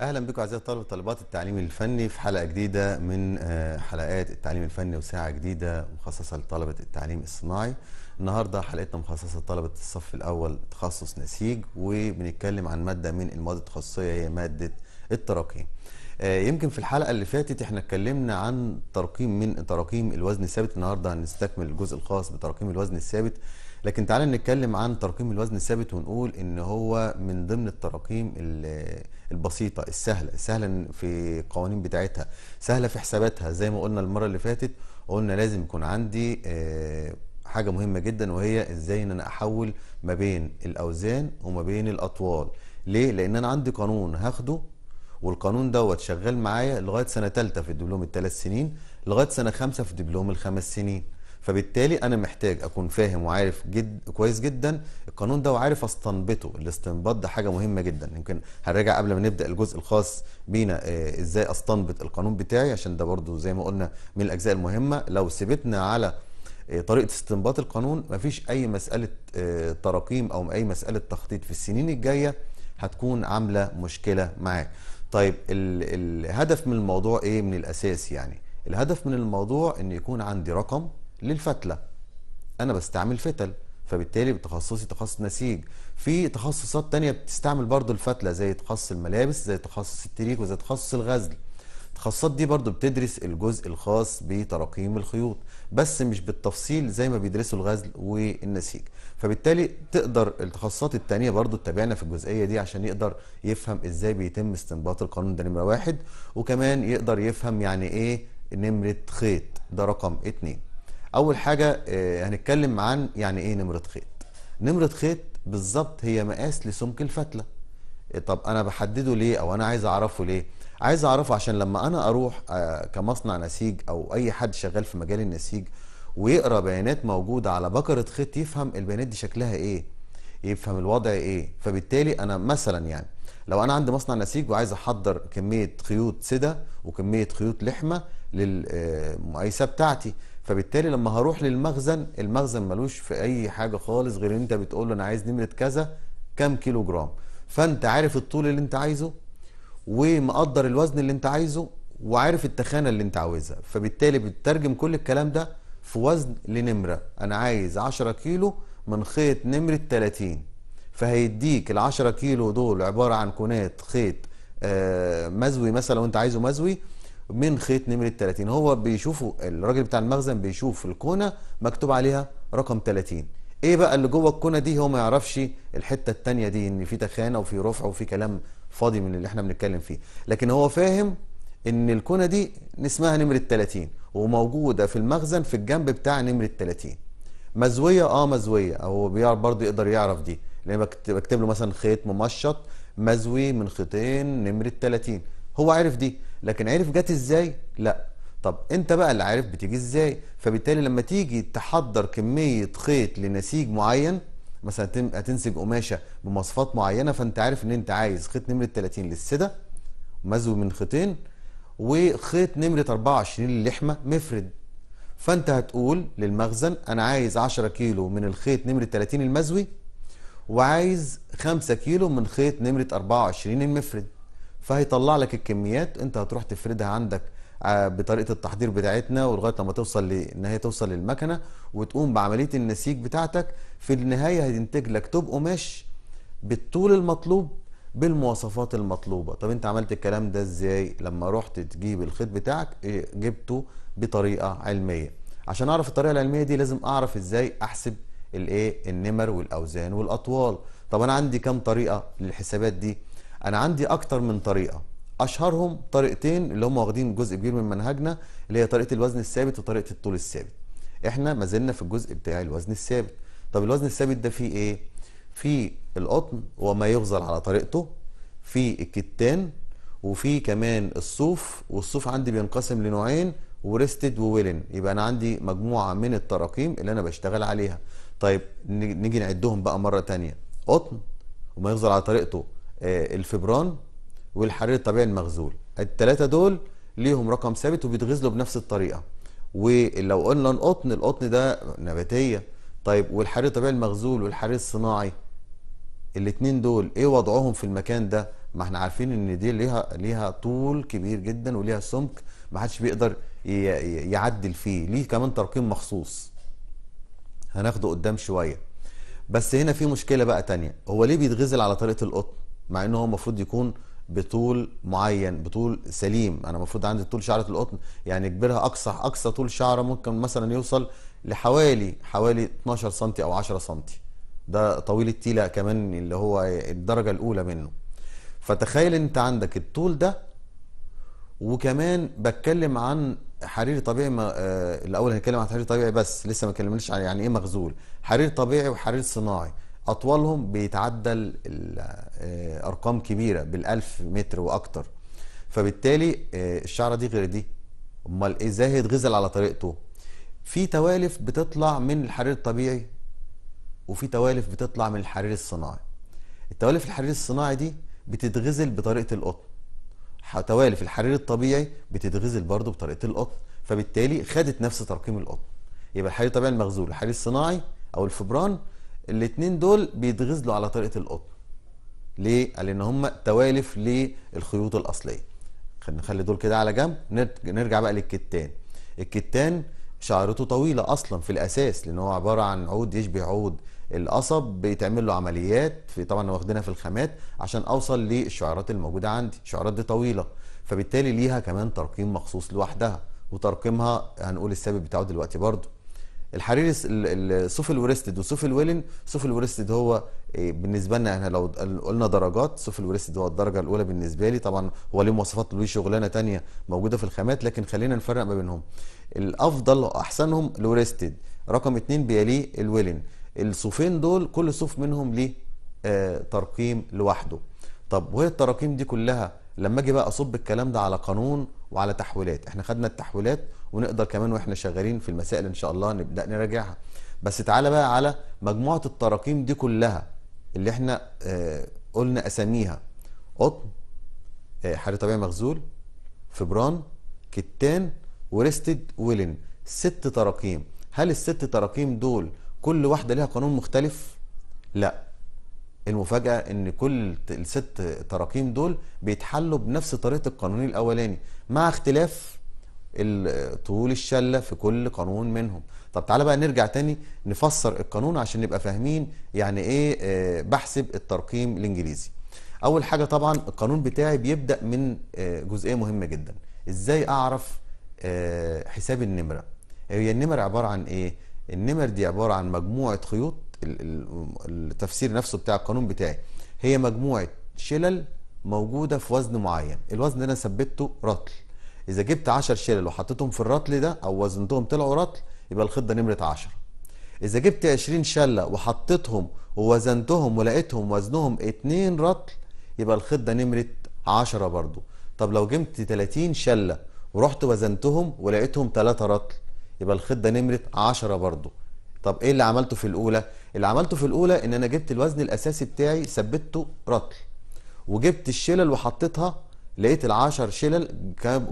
اهلا بكم اعزائي الطلبه وطالبات التعليم الفني في حلقه جديده من آه، حلقات التعليم الفني وساعه جديده مخصصه لطلبه التعليم الصناعي النهارده حلقتنا مخصصه لطلبه الصف الاول تخصص نسيج وبنتكلم عن ماده من المواد التخصصيه هي ماده التراكيم آه، يمكن في الحلقه اللي فاتت احنا اتكلمنا عن تراكيم من تراكيم الوزن الثابت النهارده هنستكمل الجزء الخاص بتراكيم الوزن الثابت لكن تعالى نتكلم عن تراكيم الوزن الثابت ونقول ان هو من ضمن التراكيم البسيطه السهله سهله في القوانين بتاعتها سهله في حساباتها زي ما قلنا المره اللي فاتت قلنا لازم يكون عندي آه، حاجه مهمه جدا وهي ازاي ان انا احول ما بين الاوزان وما بين الاطوال ليه لان انا عندي قانون هاخده والقانون دوت شغال معايا لغايه سنه ثالثه في الدبلوم الثلاث سنين لغايه سنه خمسه في الدبلوم الخمس سنين فبالتالي انا محتاج اكون فاهم وعارف جد كويس جدا القانون ده وعارف استنبطه الاستنباط ده حاجه مهمه جدا يمكن هنراجع قبل ما نبدا الجزء الخاص بينا آه، ازاي استنبط القانون بتاعي عشان ده برضو زي ما قلنا من الاجزاء المهمه لو سبتنا على آه، طريقه استنباط القانون مفيش اي مساله آه، تراقيم او اي مساله تخطيط في السنين الجايه هتكون عامله مشكله معاك طيب الهدف من الموضوع ايه من الاساس يعني الهدف من الموضوع ان يكون عندي رقم للفتله انا بستعمل فتل فبالتالي بتخصصي تخصص نسيج في تخصصات تانية بتستعمل برضو الفتله زي تخصص الملابس زي تخصص التريك وزي تخصص الغزل التخصصات دي برضو بتدرس الجزء الخاص بتراقيم الخيوط بس مش بالتفصيل زي ما بيدرسوا الغزل والنسيج فبالتالي تقدر التخصصات التانية برضو تتابعنا في الجزئية دي عشان يقدر يفهم ازاي بيتم استنباط القانون ده نمرة واحد وكمان يقدر يفهم يعني ايه نمرة خيط ده رقم اتنين اول حاجه آه، هنتكلم عن يعني ايه نمره خيط نمره خيط بالظبط هي مقاس لسمك الفتله آه، طب انا بحدده ليه او انا عايز اعرفه ليه عايز اعرفه عشان لما انا اروح آه، كمصنع نسيج او اي حد شغال في مجال النسيج ويقرا بيانات موجوده على بكره خيط يفهم البيانات دي شكلها ايه يفهم الوضع ايه فبالتالي انا مثلا يعني لو انا عندي مصنع نسيج وعايز احضر كميه خيوط سده وكميه خيوط لحمه للمقايسه بتاعتي فبالتالي لما هروح للمخزن المخزن ملوش في اي حاجه خالص غير ان انت بتقول له انا عايز نمره كذا كام كيلو جرام فانت عارف الطول اللي انت عايزه ومقدر الوزن اللي انت عايزه وعارف التخانه اللي انت عاوزها فبالتالي بتترجم كل الكلام ده في وزن لنمره انا عايز 10 كيلو من خيط نمره 30 فهيديك ال 10 كيلو دول عباره عن كونات خيط آه، مزوي مثلا لو انت عايزه مزوي من خيط نمرة 30 هو بيشوفه الراجل بتاع المخزن بيشوف الكونة مكتوب عليها رقم 30 ايه بقى اللي جوه الكونة دي هو ما يعرفش الحتة التانية دي ان في تخانة وفي رفع وفي كلام فاضي من اللي احنا بنتكلم فيه لكن هو فاهم ان الكونة دي اسمها نمرة 30 وموجودة في المخزن في الجنب بتاع نمرة 30 مزوية اه مزوية او بيعرف برضه يقدر يعرف دي لان بكتب له مثلا خيط ممشط مزوي من خيطين نمرة 30 هو عارف دي لكن عرف جت ازاي لا طب انت بقى اللي عارف بتيجي ازاي فبالتالي لما تيجي تحضر كميه خيط لنسيج معين مثلا هتنسج قماشه بمواصفات معينه فانت عارف ان انت عايز خيط نمره 30 للسده مزو من خيطين وخيط نمره 24 للحمه مفرد فانت هتقول للمخزن انا عايز 10 كيلو من الخيط نمره 30 المزوي وعايز 5 كيلو من خيط نمره 24 المفرد فهيطلع لك الكميات انت هتروح تفردها عندك آه، بطريقه التحضير بتاعتنا ولغايه لما توصل لان هي توصل للمكنه وتقوم بعمليه النسيج بتاعتك في النهايه هينتج لك توب قماش بالطول المطلوب بالمواصفات المطلوبه طب انت عملت الكلام ده ازاي لما رحت تجيب الخيط بتاعك اه، جبته بطريقه علميه عشان اعرف الطريقه العلميه دي لازم اعرف ازاي احسب الايه النمر والاوزان والاطوال طب انا عندي كام طريقه للحسابات دي انا عندي اكتر من طريقه اشهرهم طريقتين اللي هم واخدين جزء كبير من منهجنا اللي هي طريقه الوزن الثابت وطريقه الطول الثابت احنا ما زلنا في الجزء بتاع الوزن الثابت طب الوزن الثابت ده فيه ايه فيه القطن وما يغزل على طريقته فيه الكتان وفي كمان الصوف والصوف عندي بينقسم لنوعين وريستد وويلن يبقى انا عندي مجموعه من التراكيم اللي انا بشتغل عليها طيب نيجي نعدهم بقى مره تانية قطن وما يغزل على طريقته آه، الفبران والحرير الطبيعي المغزول الثلاثه دول ليهم رقم ثابت وبيتغزلوا بنفس الطريقه ولو قلنا القطن القطن ده نباتيه طيب والحرير الطبيعي المغزول والحرير الصناعي الاتنين دول ايه وضعهم في المكان ده ما احنا عارفين ان دي ليها ليها طول كبير جدا وليها سمك ما حدش بيقدر يعدل فيه ليه كمان ترقيم مخصوص هناخده قدام شويه بس هنا في مشكله بقى تانية هو ليه بيتغزل على طريقه القطن مع ان هو المفروض يكون بطول معين بطول سليم انا المفروض عندي طول شعره القطن يعني كبرها اقصى اقصى طول شعره ممكن مثلا يوصل لحوالي حوالي 12 سم او 10 سم ده طويل التيله كمان اللي هو الدرجه الاولى منه فتخيل انت عندك الطول ده وكمان بتكلم عن حرير طبيعي ما آه الاول هنتكلم عن حرير طبيعي بس لسه ما اتكلمناش عن يعني ايه مغزول حرير طبيعي وحرير صناعي اطوالهم بيتعدى آه، ارقام كبيره بالالف متر واكتر فبالتالي آه، الشعره دي غير دي امال إيه؟ ازاي هيتغزل على طريقته في توالف بتطلع من الحرير الطبيعي وفي توالف بتطلع من الحرير الصناعي التوالف الحرير الصناعي دي بتتغزل بطريقه القطن توالف الحرير الطبيعي بتتغزل برضه بطريقه القطن فبالتالي خدت نفس ترقيم القطن يبقى الحرير الطبيعي المغزول الحرير الصناعي او الفبران الاثنين دول بيتغزلوا على طريقه القطن ليه قال ان هم توالف للخيوط الاصليه نخلي دول كده على جنب نرجع بقى للكتان الكتان شعرته طويله اصلا في الاساس لان هو عباره عن عود يشبه عود القصب بيتعمل له عمليات في طبعا واخدينها في الخامات عشان اوصل للشعرات الموجوده عندي الشعرات دي طويله فبالتالي ليها كمان ترقيم مخصوص لوحدها وترقيمها هنقول السبب بتاعه دلوقتي برضه الحرير الصوف الورستد وصوف الويلن صوف الورستد هو إيه، بالنسبه لنا احنا لو قلنا درجات صوف الورستد هو الدرجه الاولى بالنسبه لي طبعا هو ليه مواصفات له شغلانه ثانيه موجوده في الخامات لكن خلينا نفرق ما بينهم الافضل واحسنهم الورستد رقم اثنين بيليه الويلن الصوفين دول كل صوف منهم ليه آه ترقيم لوحده طب وهي التراقيم دي كلها لما اجي بقى اصب الكلام ده على قانون وعلى تحويلات احنا خدنا التحويلات ونقدر كمان واحنا شغالين في المسائل ان شاء الله نبدا نراجعها بس تعالى بقى على مجموعه التراكيم دي كلها اللي احنا آه، قلنا اساميها قطن حاله طبيعي مغزول فبران كتان وريستد ويلن ست تراكيم هل الست تراكيم دول كل واحده ليها قانون مختلف لا المفاجاه ان كل الست تراكيم دول بيتحلوا بنفس طريقه القانون الاولاني مع اختلاف طول الشله في كل قانون منهم طب تعالى بقى نرجع تاني نفسر القانون عشان نبقى فاهمين يعني ايه آه، بحسب الترقيم الانجليزي اول حاجه طبعا القانون بتاعي بيبدا من آه، جزئيه مهمه جدا ازاي اعرف آه، حساب النمره هي النمر عباره عن ايه النمر دي عباره عن مجموعه خيوط التفسير نفسه بتاع القانون بتاعي هي مجموعه شلل موجوده في وزن معين الوزن ده انا ثبته رطل اذا جبت 10 شلل وحطيتهم في الرطل ده او وزنتهم طلعوا رطل يبقى الخضه نمره 10 اذا جبت 20 شله وحطيتهم ووزنتهم ولقيتهم وزنهم 2 رطل يبقى الخضه نمره 10 برضو طب لو جبت 30 شله ورحت وزنتهم ولقيتهم 3 رطل يبقى الخضه نمره 10 برضو طب ايه اللي عملته في الاولى اللي عملته في الاولى ان انا جبت الوزن الاساسي بتاعي ثبته رطل وجبت الشلل وحطيتها لقيت ال10 شلل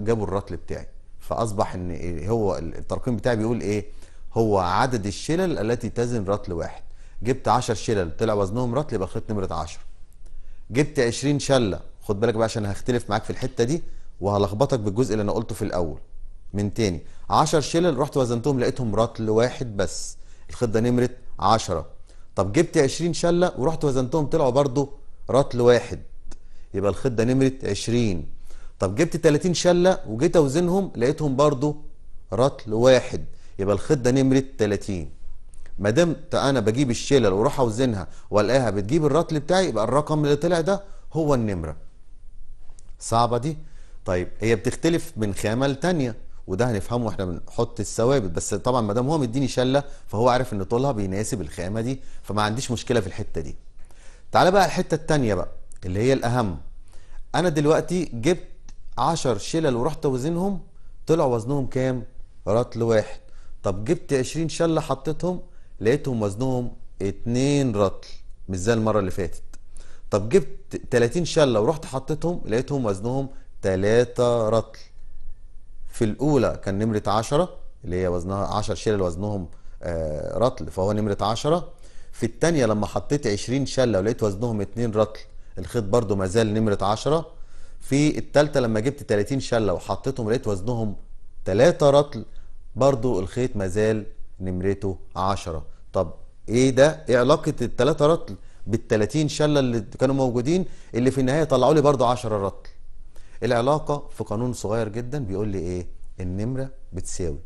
جابوا الرتل بتاعي فاصبح ان هو الترقيم بتاعي بيقول ايه هو عدد الشلل التي تزن رتل واحد جبت 10 شلل طلع وزنهم رتل يبقى خيط نمره 10 جبت 20 شله خد بالك بقى عشان هختلف معاك في الحته دي وهلخبطك بالجزء اللي انا قلته في الاول من تاني 10 شلل رحت وزنتهم لقيتهم رتل واحد بس الخيط ده نمره 10 طب جبت 20 شله ورحت وزنتهم طلعوا برضو رتل واحد يبقى الخيط ده نمره 20 طب جبت 30 شله وجيت اوزنهم لقيتهم برضو رطل واحد يبقى الخيط ده نمره 30 ما دام انا بجيب الشلل واروح اوزنها والاقيها بتجيب الرطل بتاعي يبقى الرقم اللي طلع ده هو النمره صعبه دي طيب هي بتختلف من خامه لتانيه وده هنفهمه واحنا بنحط الثوابت بس طبعا ما دام هو مديني شله فهو عارف ان طولها بيناسب الخامه دي فما عنديش مشكله في الحته دي تعالى بقى الحته الثانيه بقى اللي هي الأهم أنا دلوقتي جبت 10 شلل ورحت وزنهم طلع وزنهم كام؟ رطل واحد طب جبت 20 شلة حطيتهم لقيتهم وزنهم 2 رطل مش زي المرة اللي فاتت طب جبت 30 شلة ورحت حطيتهم لقيتهم وزنهم 3 رطل في الأولى كان نمرة 10 اللي هي وزنها 10 شلل وزنهم آه، رطل فهو نمرة 10 في الثانية لما حطيت 20 شلة ولقيت وزنهم 2 رطل الخيط برضو ما زال نمره 10 في الثالثه لما جبت 30 شله وحطيتهم لقيت وزنهم 3 رطل برضو الخيط ما زال نمرته 10 طب ايه ده ايه علاقه 3 رطل بال 30 شله اللي كانوا موجودين اللي في النهايه طلعوا لي برضو 10 رطل العلاقه في قانون صغير جدا بيقول لي ايه النمره بتساوي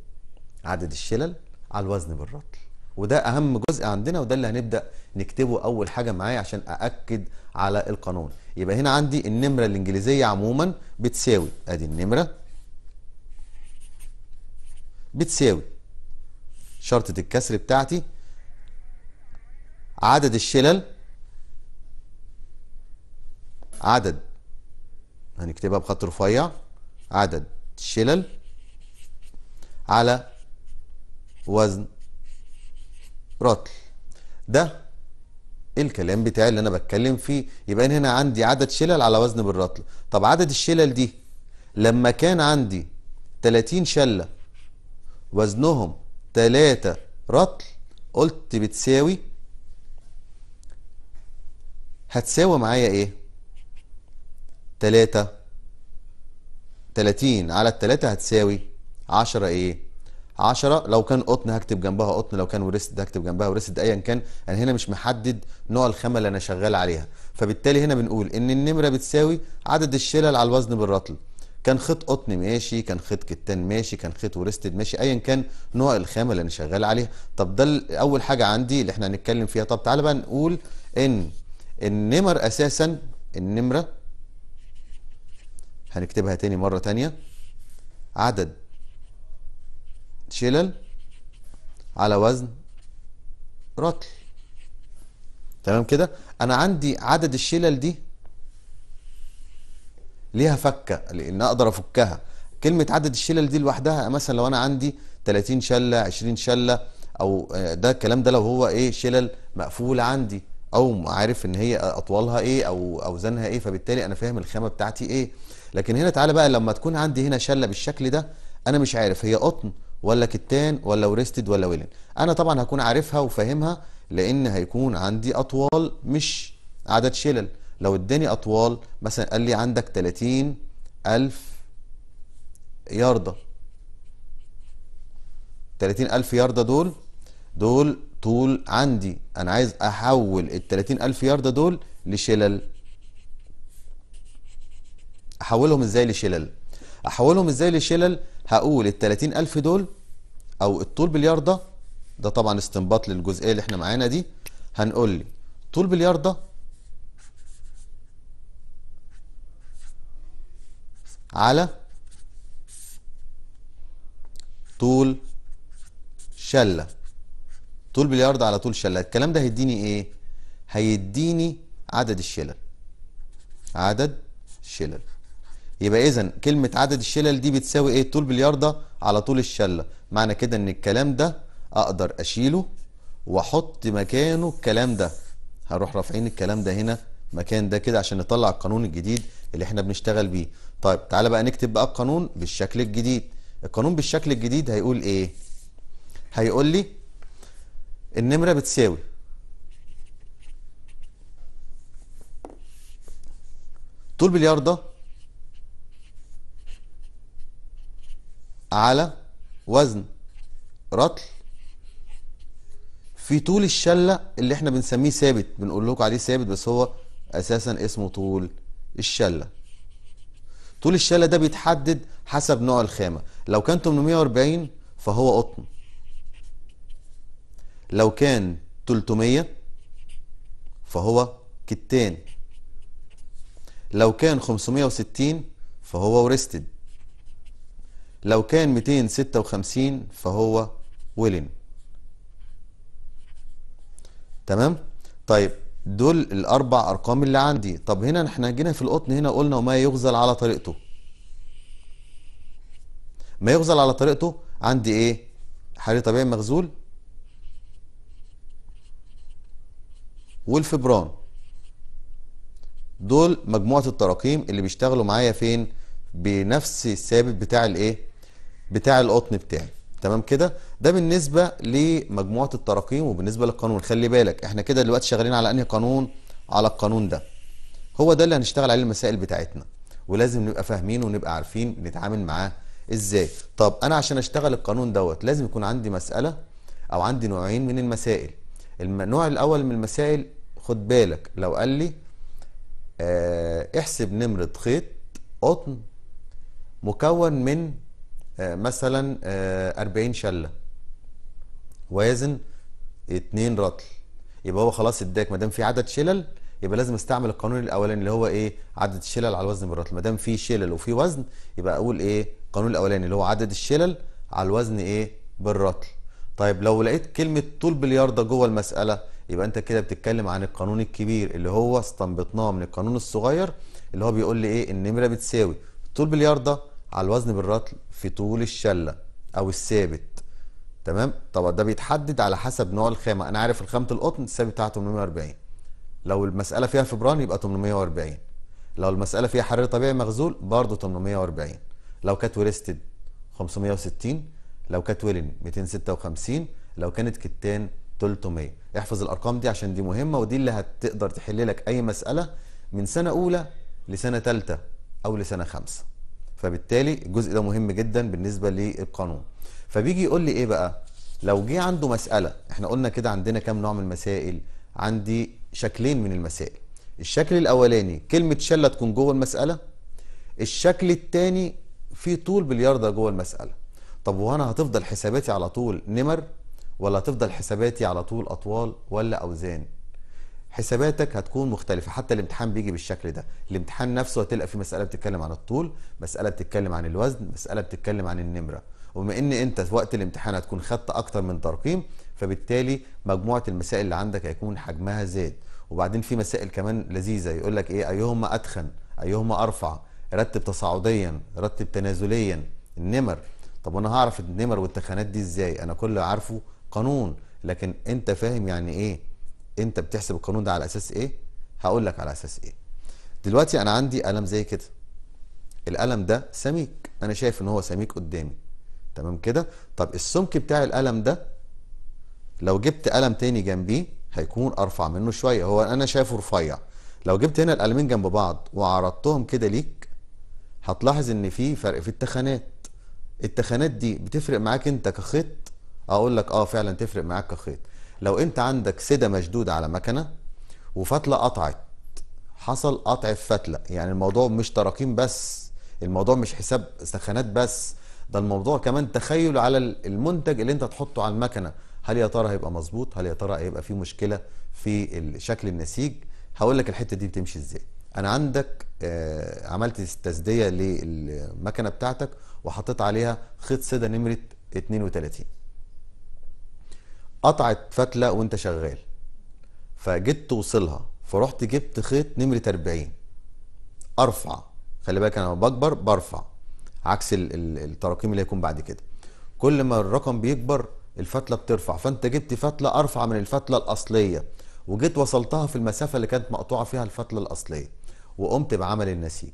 عدد الشلل على الوزن بالرطل وده اهم جزء عندنا وده اللي هنبدا نكتبه اول حاجه معايا عشان ااكد على القانون يبقى هنا عندي النمره الانجليزيه عموما بتساوي ادي النمره بتساوي شرطه الكسر بتاعتي عدد الشلل عدد هنكتبها بخط رفيع عدد الشلل على وزن رطل ده الكلام بتاعي اللي انا بتكلم فيه يبقى انا هنا عندي عدد شلل على وزن بالرطل طب عدد الشلل دي لما كان عندي 30 شله وزنهم 3 رطل قلت بتساوي هتساوي معايا ايه 3 30 على ال 3 هتساوي 10 ايه 10 لو كان قطن هكتب جنبها قطن لو كان ورست هكتب جنبها ورست ايا كان انا يعني هنا مش محدد نوع الخامه اللي انا شغال عليها فبالتالي هنا بنقول ان النمره بتساوي عدد الشلل على الوزن بالرطل كان خيط قطن ماشي كان خيط كتان ماشي كان خيط ورستد ماشي ايا كان نوع الخامه اللي انا شغال عليها طب ده اول حاجه عندي اللي احنا هنتكلم فيها طب تعالى بقى نقول ان النمر اساسا النمره هنكتبها تاني مره تانيه عدد شلل على وزن رطل تمام كده انا عندي عدد الشلل دي ليها فكه لان اقدر افكها كلمه عدد الشلل دي لوحدها مثلا لو انا عندي 30 شله 20 شله او آه، ده الكلام ده لو هو ايه شلل مقفوله عندي او عارف ان هي اطوالها ايه او اوزانها ايه فبالتالي انا فاهم الخامه بتاعتي ايه لكن هنا تعالى بقى لما تكون عندي هنا شله بالشكل ده انا مش عارف هي قطن ولا كتان ولا وريستد ولا ويلن انا طبعا هكون عارفها وفاهمها لان هيكون عندي اطوال مش عدد شلل لو اداني اطوال مثلا قال لي عندك 30 الف ياردة 30 الف ياردة دول دول طول عندي انا عايز احول ال 30 الف ياردة دول لشلل احولهم ازاي لشلل احولهم ازاي لشلل هقول ال 30000 دول او الطول بالياردة ده طبعا استنباط للجزئيه اللي احنا معانا دي هنقول لي طول بالياردة على طول شله طول بالياردة على طول شله الكلام ده هيديني ايه هيديني عدد الشلل عدد شلل يبقى اذا كلمه عدد الشلل دي بتساوي ايه طول بالياردة على طول الشله معنى كده ان الكلام ده اقدر اشيله واحط مكانه الكلام ده هروح رافعين الكلام ده هنا مكان ده كده عشان نطلع القانون الجديد اللي احنا بنشتغل بيه طيب تعالى بقى نكتب بقى القانون بالشكل الجديد القانون بالشكل الجديد هيقول ايه هيقول لي النمره بتساوي طول بالياردة على وزن رطل في طول الشله اللي احنا بنسميه ثابت بنقول لكم عليه ثابت بس هو اساسا اسمه طول الشله طول الشله ده بيتحدد حسب نوع الخامه لو كان 840 فهو قطن لو كان 300 فهو كتان لو كان 560 فهو ورستد لو كان 256 فهو ويلن تمام طيب دول الاربع ارقام اللي عندي طب هنا احنا جينا في القطن هنا قلنا وما يغزل على طريقته ما يغزل على طريقته عندي ايه حالي طبيعي مغزول والفبران دول مجموعه التراكيم اللي بيشتغلوا معايا فين بنفس الثابت بتاع الايه بتاع القطن بتاعي تمام كده ده بالنسبه لمجموعه التراكيم وبالنسبه للقانون خلي بالك احنا كده دلوقتي شغالين على انهي قانون على القانون ده هو ده اللي هنشتغل عليه المسائل بتاعتنا ولازم نبقى فاهمين ونبقى عارفين نتعامل معاه ازاي طب انا عشان اشتغل القانون دوت لازم يكون عندي مساله او عندي نوعين من المسائل النوع الاول من المسائل خد بالك لو قال لي آه، احسب نمره خيط قطن مكون من آه، مثلا 40 آه، شله وازن 2 رطل يبقى هو خلاص اداك ما دام في عدد شلل يبقى لازم استعمل القانون الاولاني اللي هو ايه عدد الشلل على الوزن بالرطل ما دام في شلل وفي وزن يبقى اقول ايه القانون الاولاني اللي هو عدد الشلل على الوزن ايه بالرطل طيب لو لقيت كلمه طول باليارده جوه المساله يبقى انت كده بتتكلم عن القانون الكبير اللي هو استنبطناه من القانون الصغير اللي هو بيقول لي ايه النمره بتساوي طول باليارده على الوزن بالرطل في طول الشله او الثابت تمام طب ده بيتحدد على حسب نوع الخامه انا عارف الخامه القطن الثابت بتاعها 840 لو المساله فيها فبران يبقى 840 لو المساله فيها حرير طبيعي مغزول برضه 840 لو كانت ويرستد 560 لو كانت ويلن 256 لو كانت كتان 300 احفظ الارقام دي عشان دي مهمه ودي اللي هتقدر تحل لك اي مساله من سنه اولى لسنه ثالثه او لسنه خمسه فبالتالي الجزء ده مهم جدا بالنسبه للقانون فبيجي يقول لي ايه بقى لو جه عنده مساله احنا قلنا كده عندنا كام نوع من المسائل عندي شكلين من المسائل الشكل الاولاني كلمه شله تكون جوه المساله الشكل الثاني في طول بالياردة جوه المساله طب وانا هتفضل حساباتي على طول نمر ولا هتفضل حساباتي على طول اطوال ولا اوزان حساباتك هتكون مختلفة حتى الامتحان بيجي بالشكل ده الامتحان نفسه هتلقى فيه مسألة بتتكلم عن الطول مسألة بتتكلم عن الوزن مسألة بتتكلم عن النمرة وبما ان انت في وقت الامتحان هتكون خدت اكتر من ترقيم فبالتالي مجموعة المسائل اللي عندك هيكون حجمها زاد وبعدين في مسائل كمان لذيذة يقول لك ايه ايهما اتخن ايهما ارفع رتب تصاعديا رتب تنازليا النمر طب وانا هعرف النمر والتخانات دي ازاي انا كل عارفه قانون لكن انت فاهم يعني ايه انت بتحسب القانون ده على اساس ايه هقول لك على اساس ايه دلوقتي انا عندي قلم زي كده القلم ده سميك انا شايف ان هو سميك قدامي تمام كده طب السمك بتاع القلم ده لو جبت قلم تاني جنبيه هيكون ارفع منه شويه هو انا شايفه رفيع لو جبت هنا القلمين جنب بعض وعرضتهم كده ليك هتلاحظ ان في فرق في التخانات التخانات دي بتفرق معاك انت كخيط اقول لك اه فعلا تفرق معاك كخيط لو انت عندك سده مشدوده على مكنه وفتله قطعت حصل قطع في فتله يعني الموضوع مش تراكيم بس الموضوع مش حساب سخانات بس ده الموضوع كمان تخيل على المنتج اللي انت تحطه على المكنه هل يا ترى هيبقى مظبوط هل يا ترى هيبقى في مشكله في شكل النسيج هقول لك الحته دي بتمشي ازاي انا عندك آه، عملت تسديه للمكنه بتاعتك وحطيت عليها خيط سده نمره 32 قطعت فتله وانت شغال فجيت توصلها فرحت جبت خيط نمره 40 ارفع خلي بالك انا بكبر برفع عكس التراكيم اللي هيكون بعد كده كل ما الرقم بيكبر الفتله بترفع فانت جبت فتله ارفع من الفتله الاصليه وجيت وصلتها في المسافه اللي كانت مقطوعه فيها الفتله الاصليه وقمت بعمل النسيج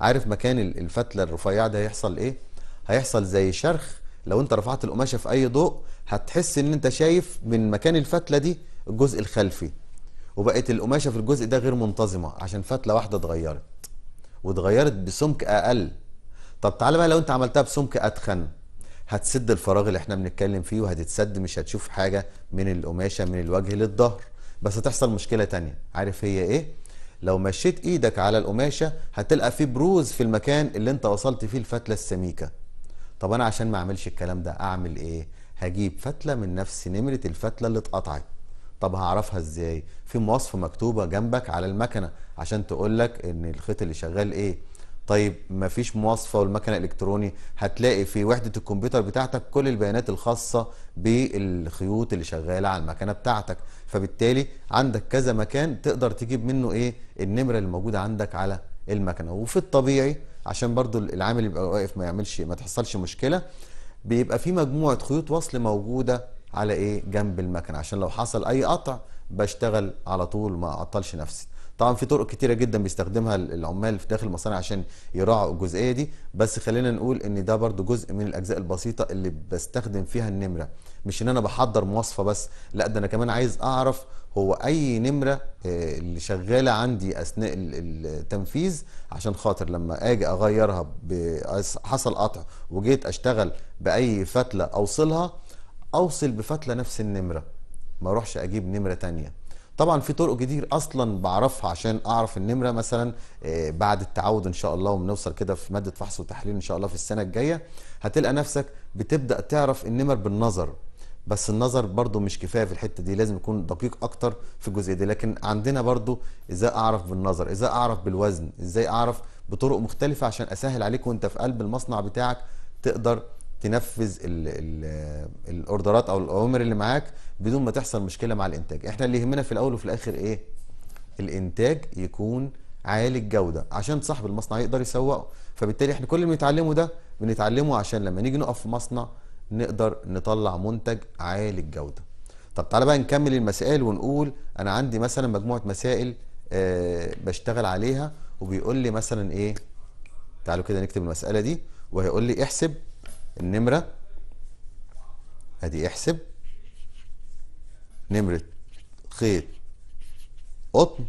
عارف مكان الفتله الرفيعه ده هيحصل ايه هيحصل زي شرخ لو انت رفعت القماشه في اي ضوء هتحس ان انت شايف من مكان الفتله دي الجزء الخلفي وبقت القماشه في الجزء ده غير منتظمه عشان فتله واحده اتغيرت واتغيرت بسمك اقل طب تعالى بقى لو انت عملتها بسمك اتخن هتسد الفراغ اللي احنا بنتكلم فيه وهتتسد مش هتشوف حاجه من القماشه من الوجه للظهر بس هتحصل مشكله تانية عارف هي ايه لو مشيت ايدك على القماشه هتلقى فيه بروز في المكان اللي انت وصلت فيه الفتله السميكه طب انا عشان ما اعملش الكلام ده اعمل ايه هجيب فتله من نفس نمره الفتله اللي اتقطعت طب هعرفها ازاي في مواصفه مكتوبه جنبك على المكنه عشان تقول لك ان الخيط اللي شغال ايه طيب مفيش مواصفه والمكنه الكتروني هتلاقي في وحده الكمبيوتر بتاعتك كل البيانات الخاصه بالخيوط اللي شغاله على المكنه بتاعتك فبالتالي عندك كذا مكان تقدر تجيب منه ايه النمره اللي موجوده عندك على المكنه وفي الطبيعي عشان برضو العامل يبقى واقف ما يعملش ما تحصلش مشكله بيبقى في مجموعه خيوط وصل موجوده على ايه جنب المكنه عشان لو حصل اي قطع بشتغل على طول ما اعطلش نفسي طبعا في طرق كتيرة جدا بيستخدمها العمال في داخل المصانع عشان يراعوا الجزئية دي بس خلينا نقول ان ده برضو جزء من الاجزاء البسيطة اللي بستخدم فيها النمرة مش ان انا بحضر مواصفة بس لا ده انا كمان عايز اعرف هو اي نمره آه، اللي شغاله عندي اثناء التنفيذ عشان خاطر لما اجي اغيرها حصل قطع وجيت اشتغل باي فتله اوصلها اوصل بفتله نفس النمره ما اروحش اجيب نمره تانية طبعا في طرق كتير اصلا بعرفها عشان اعرف النمره مثلا آه، بعد التعود ان شاء الله وبنوصل كده في ماده فحص وتحليل ان شاء الله في السنه الجايه هتلقى نفسك بتبدا تعرف النمر بالنظر بس النظر برضو مش كفايه في الحته دي لازم يكون دقيق اكتر في الجزئيه دي لكن عندنا برضو ازاي اعرف بالنظر ازاي اعرف بالوزن ازاي اعرف بطرق مختلفه عشان اسهل عليك وانت في قلب المصنع بتاعك تقدر تنفذ الاوردرات او الاوامر اللي معاك بدون ما تحصل مشكله مع الانتاج احنا اللي يهمنا في الاول وفي الاخر ايه الانتاج يكون عالي الجوده عشان صاحب المصنع يقدر يسوقه فبالتالي احنا كل اللي بنتعلمه ده بنتعلمه عشان لما نيجي نقف في مصنع نقدر نطلع منتج عالي الجوده طب تعالى بقى نكمل المسائل ونقول انا عندي مثلا مجموعه مسائل أه بشتغل عليها وبيقول لي مثلا ايه تعالوا كده نكتب المساله دي وهيقول لي احسب النمره ادي احسب نمره خيط قطن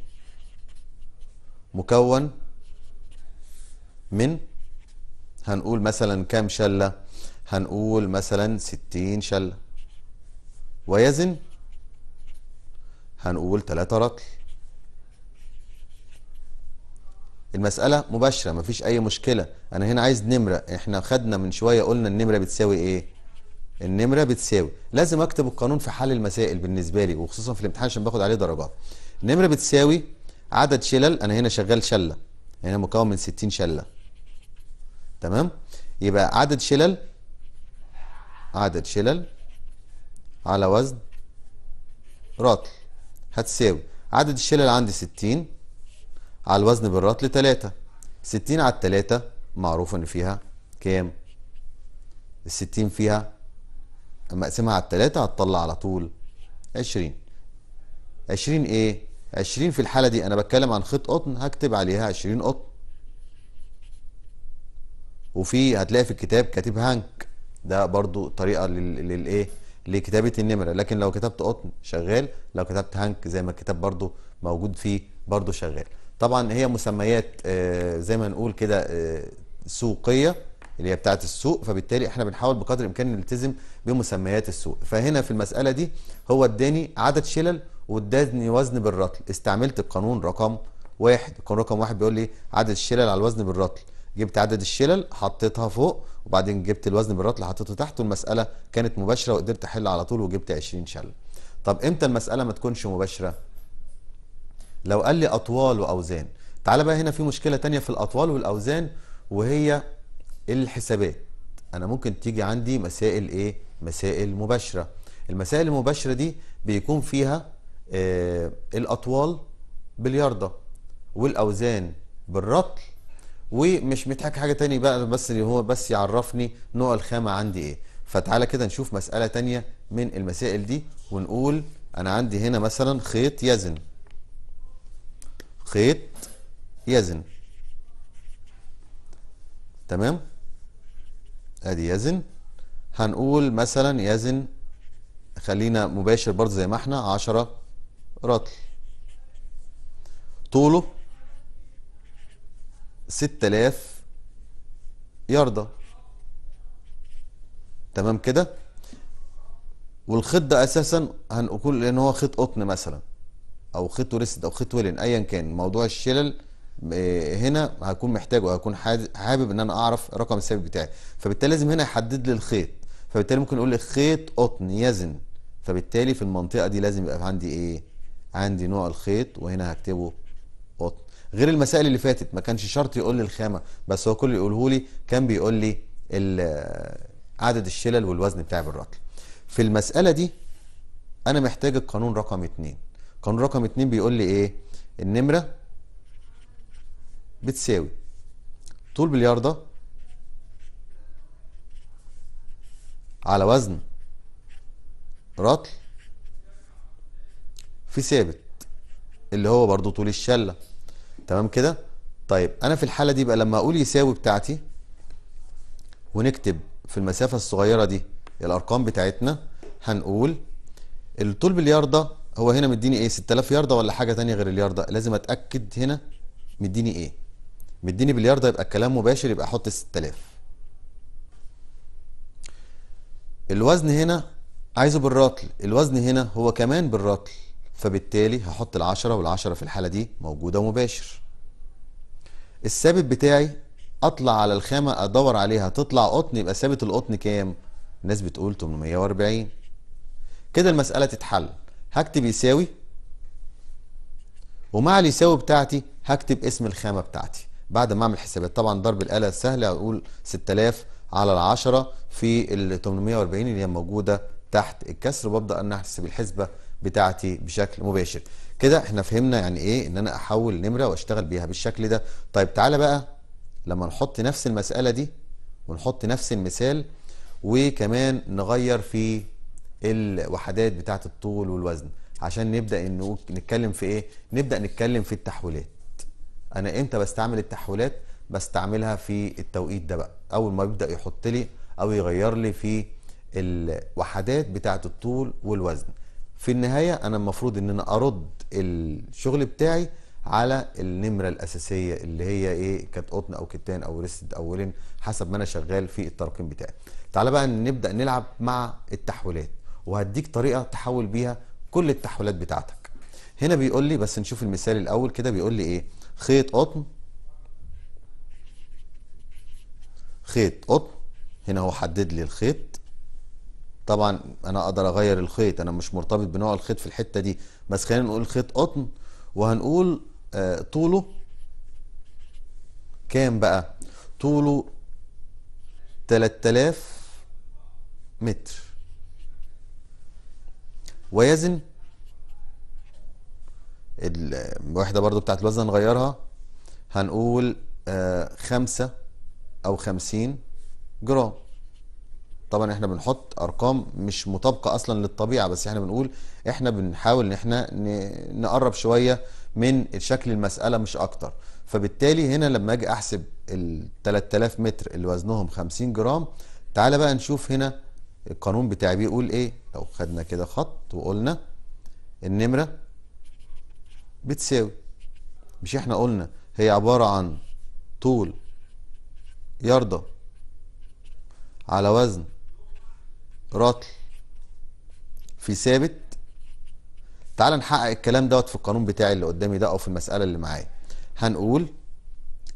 مكون من هنقول مثلا كام شله هنقول مثلا ستين شلة ويزن هنقول تلاتة رطل المسألة مباشرة مفيش أي مشكلة أنا هنا عايز نمرة إحنا خدنا من شوية قلنا النمرة بتساوي إيه النمرة بتساوي لازم أكتب القانون في حل المسائل بالنسبة لي وخصوصا في الامتحان عشان باخد عليه درجات النمرة بتساوي عدد شلل أنا هنا شغال شلة هنا مكون من 60 شلة تمام يبقى عدد شلل عدد شلل على وزن رطل هتساوي عدد الشلل عندي 60 على الوزن بالرطل 3 60 على 3 معروف ان فيها كام ال 60 فيها اما اقسمها على 3 هتطلع على طول 20 20 ايه 20 في الحاله دي انا بتكلم عن خيط قطن هكتب عليها 20 قطن وفي هتلاقي في الكتاب كاتب هانك ده برضو طريقه للايه لكتابه النمره لكن لو كتبت قطن شغال لو كتبت هانك زي ما الكتاب برضو موجود فيه برضو شغال طبعا هي مسميات آه، زي ما نقول كده آه، سوقيه اللي هي بتاعه السوق فبالتالي احنا بنحاول بقدر الامكان نلتزم بمسميات السوق فهنا في المساله دي هو اداني عدد شلل واداني وزن بالرطل استعملت القانون رقم واحد القانون رقم واحد بيقول لي عدد الشلل على الوزن بالرطل جبت عدد الشلل حطيتها فوق وبعدين جبت الوزن بالرطل حطيته تحت والمسألة كانت مباشرة وقدرت أحل على طول وجبت 20 شلة طب إمتى المسألة ما تكونش مباشرة لو قال لي أطوال وأوزان تعالى بقى هنا في مشكلة تانية في الأطوال والأوزان وهي الحسابات أنا ممكن تيجي عندي مسائل إيه مسائل مباشرة المسائل المباشرة دي بيكون فيها آه الأطوال بالياردة والأوزان بالرطل ومش متحكي حاجه تاني بقى بس اللي هو بس يعرفني نوع الخامه عندي ايه فتعالى كده نشوف مساله تانيه من المسائل دي ونقول انا عندي هنا مثلا خيط يزن خيط يزن تمام ادي يزن هنقول مثلا يزن خلينا مباشر برضه زي ما احنا 10 رطل طوله 6000 ياردة تمام كده والخيط ده اساسا هنقول ان هو خيط قطن مثلا او خيط ورست او خيط ولن ايا كان موضوع الشلل آه، هنا هكون محتاجه هكون حابب ان انا اعرف الرقم الثابت بتاعي فبالتالي لازم هنا يحدد لي الخيط فبالتالي ممكن اقول لي خيط قطن يزن فبالتالي في المنطقه دي لازم يبقى عندي ايه عندي نوع الخيط وهنا هكتبه غير المسائل اللي فاتت ما كانش شرط يقول لي الخامه بس هو كل اللي يقوله لي كان بيقول لي عدد الشلل والوزن بتاع بالرطل في المساله دي انا محتاج القانون رقم اتنين القانون رقم اتنين بيقول لي ايه النمره بتساوي طول بلياردة على وزن رطل في ثابت اللي هو برضو طول الشله تمام كده طيب انا في الحاله دي بقى لما اقول يساوي بتاعتي ونكتب في المسافه الصغيره دي الارقام بتاعتنا هنقول الطول بالياردة هو هنا مديني ايه 6000 ياردة ولا حاجه تانية غير الياردة لازم اتاكد هنا مديني ايه مديني بالياردة يبقى الكلام مباشر يبقى احط 6000 الوزن هنا عايزه بالرطل الوزن هنا هو كمان بالرطل فبالتالي هحط العشرة والعشرة في الحالة دي موجودة مباشر الثابت بتاعي اطلع على الخامة ادور عليها تطلع قطن يبقى ثابت القطن كام الناس بتقول 840 كده المسألة تتحل هكتب يساوي ومع اليساوي بتاعتي هكتب اسم الخامة بتاعتي بعد ما اعمل حسابات طبعا ضرب الآلة سهلة اقول 6000 على العشرة في ال 840 اللي هي موجودة تحت الكسر وببدأ ان احسب الحسبة بتاعتي بشكل مباشر كده احنا فهمنا يعني ايه ان انا احول نمره واشتغل بيها بالشكل ده طيب تعالى بقى لما نحط نفس المساله دي ونحط نفس المثال وكمان نغير في الوحدات بتاعت الطول والوزن عشان نبدا انه نتكلم في ايه نبدا نتكلم في التحويلات انا امتى بستعمل التحويلات بستعملها في التوقيت ده بقى اول ما يبدا يحط لي او يغير لي في الوحدات بتاعت الطول والوزن في النهاية أنا المفروض إن أنا أرد الشغل بتاعي على النمرة الأساسية اللي هي إيه كانت قطن أو كتان أو ريستد أو ولين حسب ما أنا شغال في الترقيم بتاعي تعالى بقى نبدأ نلعب مع التحويلات وهديك طريقة تحول بيها كل التحويلات بتاعتك هنا بيقول لي بس نشوف المثال الأول كده بيقول لي إيه خيط قطن خيط قطن هنا هو حدد لي الخيط طبعا انا اقدر اغير الخيط انا مش مرتبط بنوع الخيط في الحته دي بس خلينا نقول خيط قطن وهنقول آه، طوله كام بقى طوله 3000 متر ويزن الوحده برضو بتاعت الوزن نغيرها هنقول آه، خمسة او خمسين جرام طبعا احنا بنحط ارقام مش مطابقه اصلا للطبيعه بس احنا بنقول احنا بنحاول ان احنا نقرب شويه من شكل المساله مش اكتر فبالتالي هنا لما اجي احسب ال 3000 متر اللي وزنهم 50 جرام تعالى بقى نشوف هنا القانون بتاعي بيقول ايه لو خدنا كده خط وقلنا النمره بتساوي مش احنا قلنا هي عباره عن طول يرضى على وزن رطل في ثابت تعال نحقق الكلام دوت في القانون بتاعي اللي قدامي ده او في المساله اللي معايا هنقول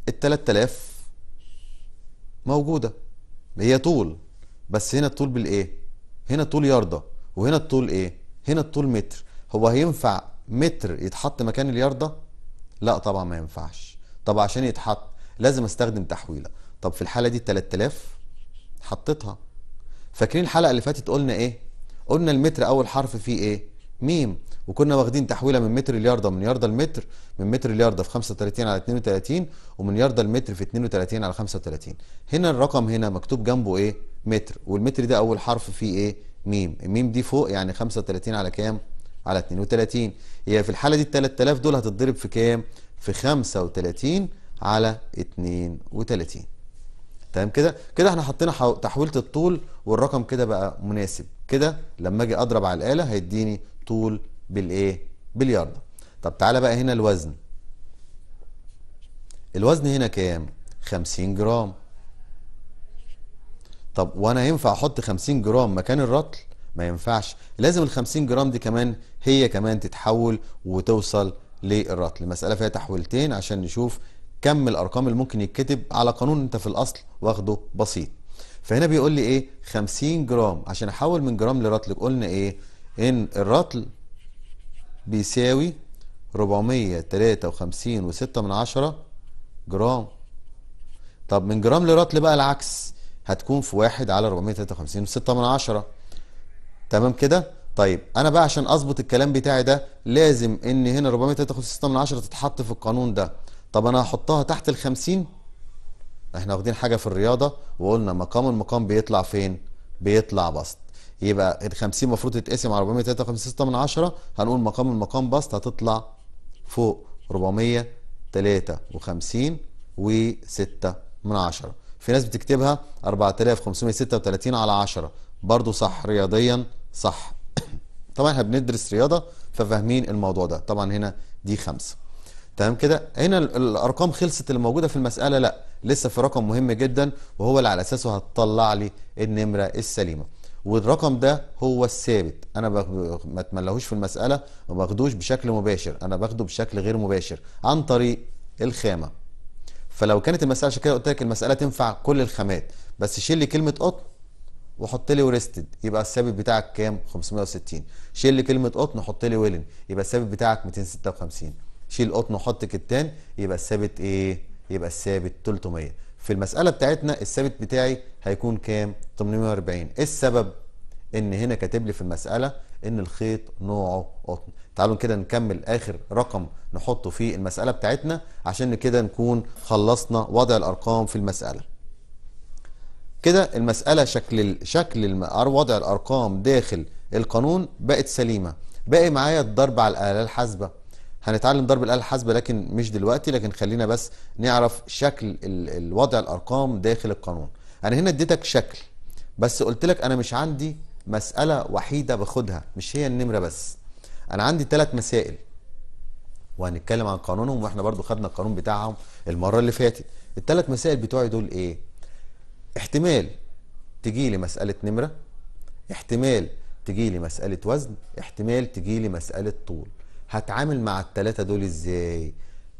ال 3000 موجوده هي طول بس هنا الطول بالايه هنا الطول يارده وهنا الطول ايه هنا الطول متر هو هينفع متر يتحط مكان اليارده لا طبعا ما ينفعش طب عشان يتحط لازم استخدم تحويله طب في الحاله دي 3000 حطيتها فاكرين الحلقه اللي فاتت قلنا ايه قلنا المتر اول حرف فيه ايه ميم وكنا واخدين تحويله من متر لياردة من ياردة لمتر من متر لياردة في 35 على 32 ومن ياردة لمتر في 32 على 35 هنا الرقم هنا مكتوب جنبه ايه متر والمتر ده اول حرف فيه ايه ميم الميم دي فوق يعني 35 على كام على 32 هي في الحاله دي ال 3000 دول هتتضرب في كام في 35 على 32 تمام كده كده احنا حطينا تحويله الطول والرقم كده بقى مناسب كده لما اجي اضرب على الاله هيديني طول بالايه بالياردة طب تعالى بقى هنا الوزن الوزن هنا كام 50 جرام طب وانا ينفع احط 50 جرام مكان الرطل ما ينفعش لازم ال 50 جرام دي كمان هي كمان تتحول وتوصل للرطل مسألة فيها تحويلتين عشان نشوف كم الارقام اللي ممكن يتكتب على قانون انت في الاصل واخده بسيط فهنا بيقول لي ايه 50 جرام عشان احول من جرام لرطل قلنا ايه ان الرطل بيساوي 453.6 جرام طب من جرام لرطل بقى العكس هتكون في واحد على 453.6 تمام كده طيب انا بقى عشان اظبط الكلام بتاعي ده لازم ان هنا 453.6 تتحط في القانون ده طب انا هحطها تحت ال 50 احنا واخدين حاجة في الرياضة وقلنا مقام المقام بيطلع فين بيطلع بسط يبقى ال 50 المفروض تتقسم على 453 من عشرة هنقول مقام المقام بسط هتطلع فوق 453 و6 من عشرة في ناس بتكتبها 4536 على 10 برضو صح رياضيا صح طبعا احنا بندرس رياضة ففاهمين الموضوع ده طبعا هنا دي خمسة تمام كده هنا الارقام خلصت اللي موجوده في المساله لا لسه في رقم مهم جدا وهو اللي على اساسه هتطلع لي النمره السليمه والرقم ده هو الثابت انا ما اتملهوش في المساله ما باخدوش بشكل مباشر انا باخده بشكل غير مباشر عن طريق الخامه فلو كانت المساله عشان كده قلت لك المساله تنفع كل الخامات بس شيل لي كلمه قطن وحط لي وريستد يبقى الثابت بتاعك كام 560 شيل لي كلمه قطن وحط لي ويلن يبقى الثابت بتاعك 256 شيل قطن وحط كتان يبقى الثابت ايه يبقى الثابت 300 في المساله بتاعتنا الثابت بتاعي هيكون كام 840 ايه السبب ان هنا كاتب لي في المساله ان الخيط نوعه قطن تعالوا كده نكمل اخر رقم نحطه في المساله بتاعتنا عشان كده نكون خلصنا وضع الارقام في المساله كده المساله شكل شكل وضع الارقام داخل القانون بقت سليمه باقي معايا الضرب على الاله الحاسبه هنتعلم ضرب الآلة الحاسبة لكن مش دلوقتي لكن خلينا بس نعرف شكل الوضع الأرقام داخل القانون أنا هنا اديتك شكل بس قلت لك أنا مش عندي مسألة وحيدة باخدها مش هي النمرة بس أنا عندي ثلاث مسائل وهنتكلم عن قانونهم واحنا برضو خدنا القانون بتاعهم المرة اللي فاتت الثلاث مسائل بتوعي دول ايه احتمال تجي لي مسألة نمرة احتمال تجي لي مسألة وزن احتمال تجي لي مسألة طول هتعامل مع الثلاثه دول ازاي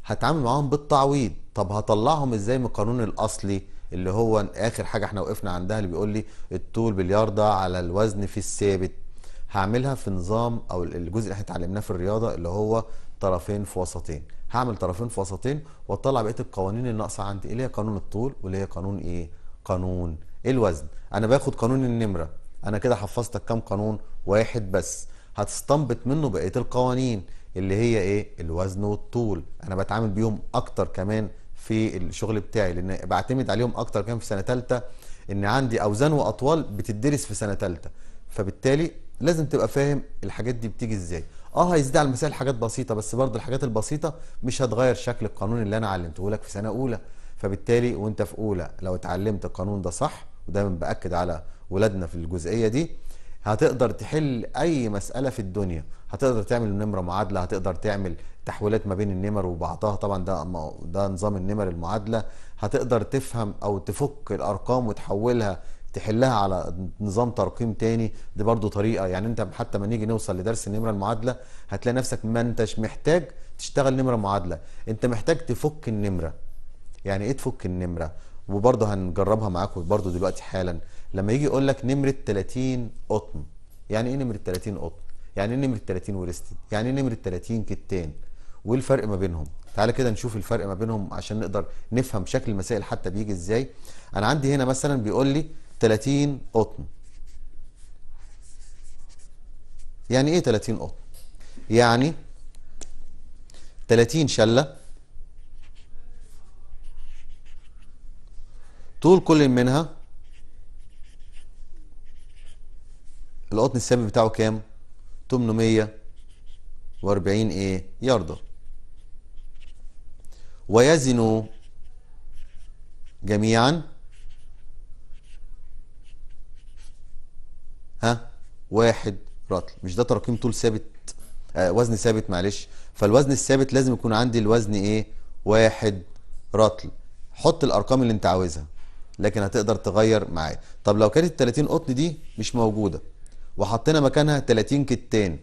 هتعامل معاهم بالتعويض طب هطلعهم ازاي من القانون الاصلي اللي هو اخر حاجه احنا وقفنا عندها اللي بيقول لي الطول بالياردة على الوزن في الثابت هعملها في نظام او الجزء اللي احنا اتعلمناه في الرياضه اللي هو طرفين في وسطين هعمل طرفين في وسطين واطلع بقيه القوانين الناقصه عندي اللي هي قانون الطول واللي هي قانون ايه قانون الوزن انا باخد قانون النمره انا كده حفظتك كام قانون واحد بس هتستنبط منه بقيه القوانين اللي هي ايه الوزن والطول انا بتعامل بيهم اكتر كمان في الشغل بتاعي لان بعتمد عليهم اكتر كمان في سنه ثالثه ان عندي اوزان واطوال بتدرس في سنه ثالثه فبالتالي لازم تبقى فاهم الحاجات دي بتيجي ازاي اه هيزيد على المسائل حاجات بسيطه بس برضه الحاجات البسيطه مش هتغير شكل القانون اللي انا علمته لك في سنه اولى فبالتالي وانت في اولى لو اتعلمت القانون ده صح ودايما باكد على ولادنا في الجزئيه دي هتقدر تحل اي مساله في الدنيا هتقدر تعمل نمره معادله هتقدر تعمل تحويلات ما بين النمر وبعضها طبعا ده ده نظام النمر المعادله هتقدر تفهم او تفك الارقام وتحولها تحلها على نظام ترقيم تاني دي برضو طريقه يعني انت حتى ما نيجي نوصل لدرس النمره المعادله هتلاقي نفسك ما انتش محتاج تشتغل نمره معادله انت محتاج تفك النمره يعني ايه تفك النمره وبرضه هنجربها معاكم برضه دلوقتي حالا لما يجي يقول لك نمره 30 قطن يعني ايه نمره 30 قطن يعني ايه نمره 30 ورستد؟ يعني ايه نمره 30 كتان وايه الفرق ما بينهم تعالى كده نشوف الفرق ما بينهم عشان نقدر نفهم شكل المسائل حتى بيجي ازاي انا عندي هنا مثلا بيقول لي 30 قطن يعني ايه 30 قطن يعني 30 شله طول كل منها القطن السامي بتاعه كام 840 ايه ياردة ويزن جميعا ها واحد رطل مش ده تراكيم طول ثابت آه وزن ثابت معلش فالوزن الثابت لازم يكون عندي الوزن ايه واحد رطل حط الارقام اللي انت عاوزها لكن هتقدر تغير معايا طب لو كانت 30 قطن دي مش موجوده وحطينا مكانها 30 كتان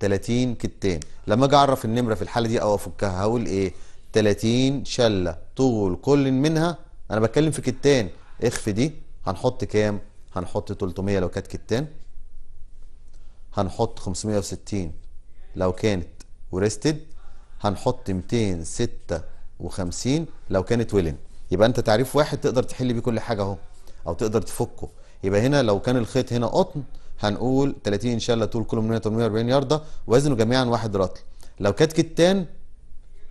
30 كتان لما اجي اعرف النمره في الحاله دي او افكها هقول ايه 30 شله طول كل منها انا بتكلم في كتان اخفي دي هنحط كام هنحط 300 لو كانت كتان هنحط 560 لو كانت وريستد هنحط 256 لو كانت ويلن يبقى انت تعريف واحد تقدر تحل بيه كل حاجه اهو او تقدر تفكه يبقى هنا لو كان الخيط هنا قطن هنقول 30 ان شاء الله طول كله من هنا 840 يارده وزنه جميعا واحد رطل لو كانت كتان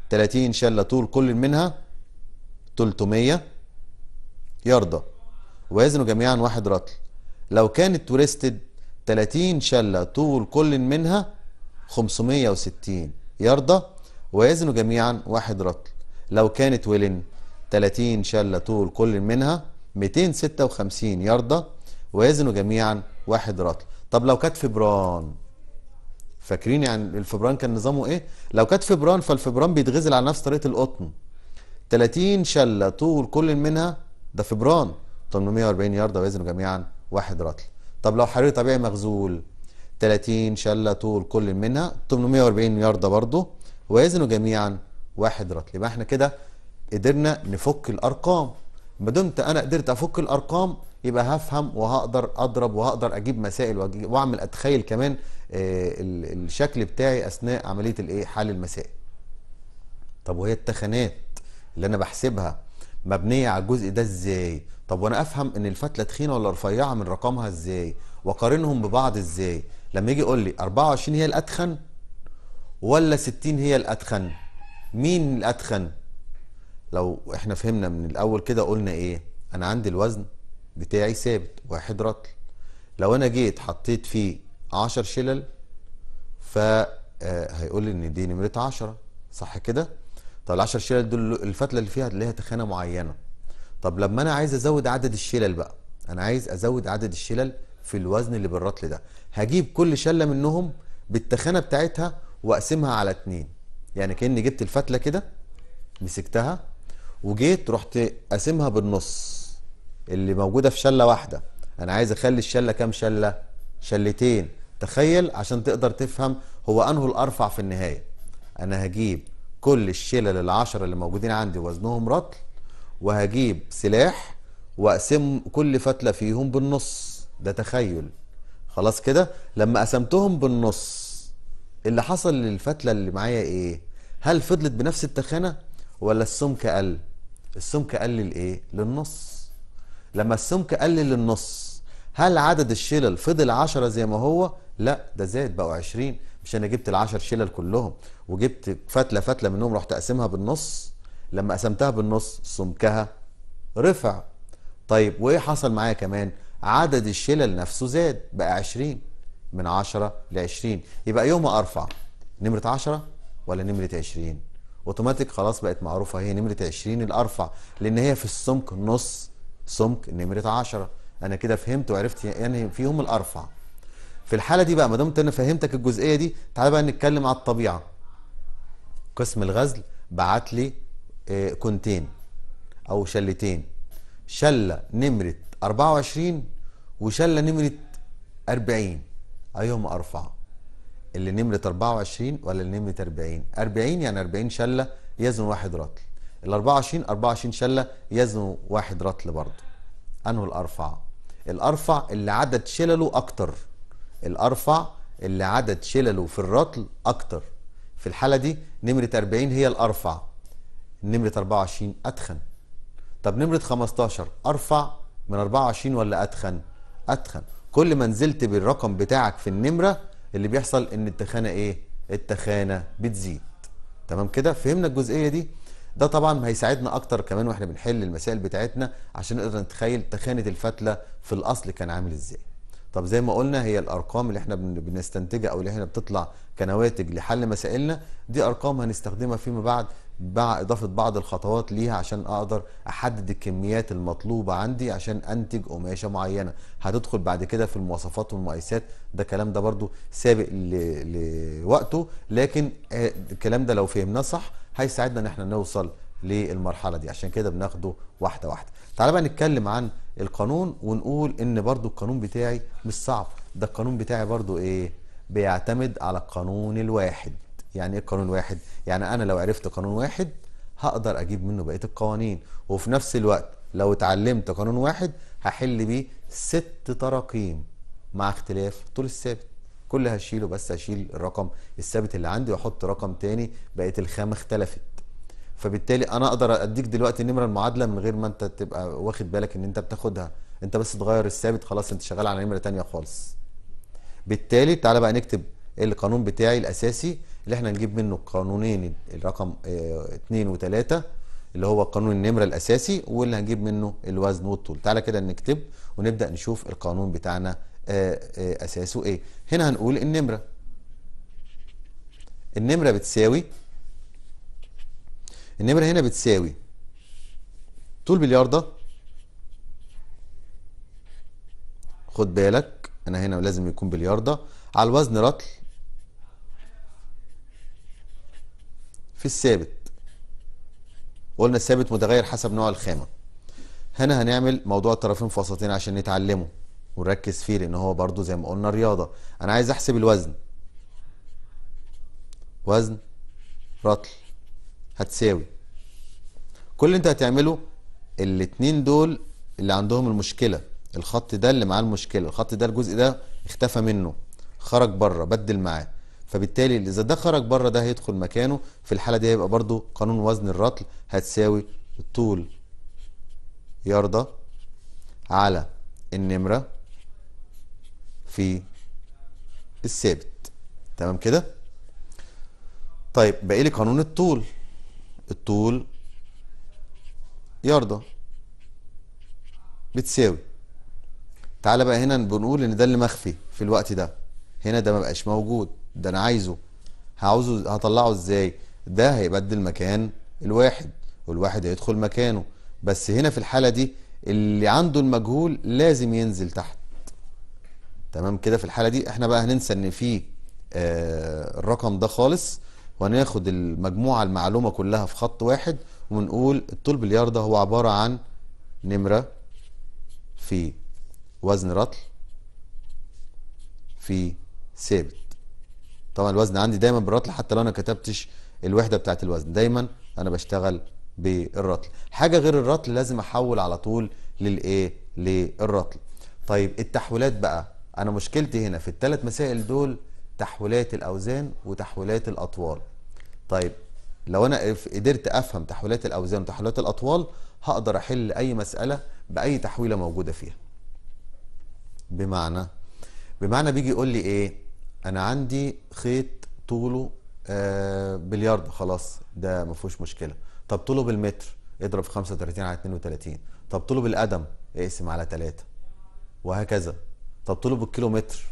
30 ان شاء الله طول كل منها 300 يارده وزنه جميعا واحد رطل لو كانت تورستد 30 شلة طول كل منها 560 ياردة ووزنه جميعا واحد رطل لو كانت ويلن 30 شلة طول كل منها 256 ياردة ويزنوا جميعا واحد رطل طب لو كانت فبران فاكرين يعني الفبران كان نظامه ايه لو كانت فبران فالفبران بيتغزل على نفس طريقه القطن 30 شله طول كل منها ده فبران 840 يارده ويزنوا جميعا واحد رطل طب لو حرير طبيعي مغزول 30 شله طول كل منها 840 يارده برضه ويزنوا جميعا واحد رطل يبقى احنا كده قدرنا نفك الارقام ما دمت انا قدرت افك الارقام يبقى هفهم وهقدر اضرب وهقدر اجيب مسائل واعمل اتخيل كمان آه، الشكل بتاعي اثناء عمليه الايه حل المسائل طب وهي التخانات اللي انا بحسبها مبنيه على الجزء ده ازاي طب وانا افهم ان الفتله تخينه ولا رفيعه من رقمها ازاي واقارنهم ببعض ازاي لما يجي يقول لي 24 هي الاتخن ولا 60 هي الاتخن مين الاتخن لو احنا فهمنا من الاول كده قلنا ايه انا عندي الوزن بتاعي ثابت واحد رطل لو انا جيت حطيت فيه 10 شلل فهيقول آه، لي ان دي نمره 10 صح كده طب ال 10 شلل دول الفتله اللي فيها ليها تخانه معينه طب لما انا عايز ازود عدد الشلل بقى انا عايز ازود عدد الشلل في الوزن اللي بالرطل ده هجيب كل شله منهم بالتخانه بتاعتها واقسمها على اتنين يعني كاني جبت الفتله كده مسكتها وجيت رحت قاسمها بالنص اللي موجوده في شله واحده انا عايز اخلي الشله كام شله شلتين تخيل عشان تقدر تفهم هو انه الارفع في النهايه انا هجيب كل الشلل العشرة اللي موجودين عندي وزنهم رطل وهجيب سلاح واقسم كل فتله فيهم بالنص ده تخيل خلاص كده لما قسمتهم بالنص اللي حصل للفتله اللي معايا ايه هل فضلت بنفس التخانه ولا السمك قل السمك قل لإيه للنص لما السمك قل للنص هل عدد الشلل فضل 10 زي ما هو لا ده زاد بقوا 20 مش انا جبت ال10 شلل كلهم وجبت فتله فتله منهم رحت اقسمها بالنص لما قسمتها بالنص سمكها رفع طيب وايه حصل معايا كمان عدد الشلل نفسه زاد بقى 20 من 10 ل 20 يبقى يومها ارفع نمره 10 ولا نمره 20 اوتوماتيك خلاص بقت معروفه هي نمره 20 الارفع لان هي في السمك نص سمك نمره 10 انا كده فهمت وعرفت يعني فيهم الارفع في الحاله دي بقى ما دمت انا فهمتك الجزئيه دي تعالى بقى نتكلم على الطبيعه قسم الغزل بعت لي آه، كونتين او شلتين شله نمره 24 وشله نمره 40 ايهما ارفع اللي نمره 24 ولا اللي نمره 40 40 يعني 40 شله يزن واحد رطل ال 24 24 شله يزن واحد رطل برضه انه الارفع الارفع اللي عدد شلله اكتر الارفع اللي عدد شلله في الرطل اكتر في الحاله دي نمره 40 هي الارفع نمره 24 اتخن طب نمره 15 ارفع من 24 ولا اتخن اتخن كل ما نزلت بالرقم بتاعك في النمره اللي بيحصل ان التخانه ايه التخانه بتزيد تمام كده فهمنا الجزئيه دي ده طبعا هيساعدنا اكتر كمان واحنا بنحل المسائل بتاعتنا عشان نقدر نتخيل تخانه الفتله في الاصل كان عامل ازاي طب زي ما قلنا هي الارقام اللي احنا بنستنتجها او اللي احنا بتطلع كنواتج لحل مسائلنا دي ارقام هنستخدمها فيما بعد مع اضافه بعض الخطوات ليها عشان اقدر احدد الكميات المطلوبه عندي عشان انتج قماشه معينه هتدخل بعد كده في المواصفات والمقايسات ده كلام ده برضو سابق لوقته لكن آه، الكلام ده لو فهمناه صح هيساعدنا ان احنا نوصل للمرحله دي عشان كده بناخده واحده واحده تعال بقى نتكلم عن القانون ونقول ان برضو القانون بتاعي مش صعب ده القانون بتاعي برضو ايه بيعتمد على القانون الواحد يعني ايه قانون واحد يعني انا لو عرفت قانون واحد هقدر اجيب منه بقيه القوانين وفي نفس الوقت لو اتعلمت قانون واحد هحل بيه ست تراقيم مع اختلاف طول الثابت كل هشيله بس هشيل الرقم الثابت اللي عندي واحط رقم تاني بقت الخامه اختلفت فبالتالي انا اقدر اديك دلوقتي النمره المعادله من غير ما انت تبقى واخد بالك ان انت بتاخدها انت بس تغير الثابت خلاص انت شغال على نمره تانية خالص بالتالي تعالى بقى نكتب القانون بتاعي الاساسي اللي احنا نجيب منه القانونين الرقم اثنين آه، وثلاثة اللي هو القانون النمرة الأساسي واللي هنجيب منه الوزن والطول تعالى كده نكتب ونبدأ نشوف القانون بتاعنا آه، آه، أساسه إيه هنا هنقول النمرة النمرة بتساوي النمرة هنا بتساوي طول بالياردة خد بالك أنا هنا لازم يكون بالياردة على الوزن رطل في الثابت قلنا الثابت متغير حسب نوع الخامة هنا هنعمل موضوع الطرفين فاصلتين عشان نتعلمه ونركز فيه لان هو برضو زي ما قلنا رياضة انا عايز احسب الوزن وزن رطل هتساوي كل اللي انت هتعمله الاتنين دول اللي عندهم المشكلة الخط ده اللي معاه المشكلة الخط ده الجزء ده اختفى منه خرج بره بدل معاه فبالتالي اذا ده خرج بره ده هيدخل مكانه في الحاله دي هيبقى برضو قانون وزن الرطل هتساوي الطول يرضى على النمره في الثابت تمام كده طيب باقي لي قانون الطول الطول يرضى بتساوي تعالى بقى هنا بنقول ان ده اللي مخفي في الوقت ده هنا ده مبقاش موجود ده انا عايزه هعوزه هطلعه ازاي ده هيبدل مكان الواحد والواحد هيدخل مكانه بس هنا في الحالة دي اللي عنده المجهول لازم ينزل تحت تمام كده في الحالة دي احنا بقى هننسى ان في آه الرقم ده خالص وهناخد المجموعة المعلومة كلها في خط واحد ونقول الطول باليار ده هو عبارة عن نمرة في وزن رطل في ثابت طبعا الوزن عندي دايما بالرطل حتى لو انا كتبتش الوحده بتاعت الوزن دايما انا بشتغل بالرطل حاجه غير الرطل لازم احول على طول للايه للرطل طيب التحويلات بقى انا مشكلتي هنا في الثلاث مسائل دول تحويلات الاوزان وتحويلات الاطوال طيب لو انا قدرت افهم تحويلات الاوزان وتحويلات الاطوال هقدر احل اي مساله باي تحويله موجوده فيها بمعنى بمعنى بيجي يقول لي ايه انا عندي خيط طوله آه بلياردو خلاص ده ما فيهوش مشكله طب طوله بالمتر اضرب 35 على 32 طب طوله بالقدم اقسم على 3 وهكذا طب طوله بالكيلومتر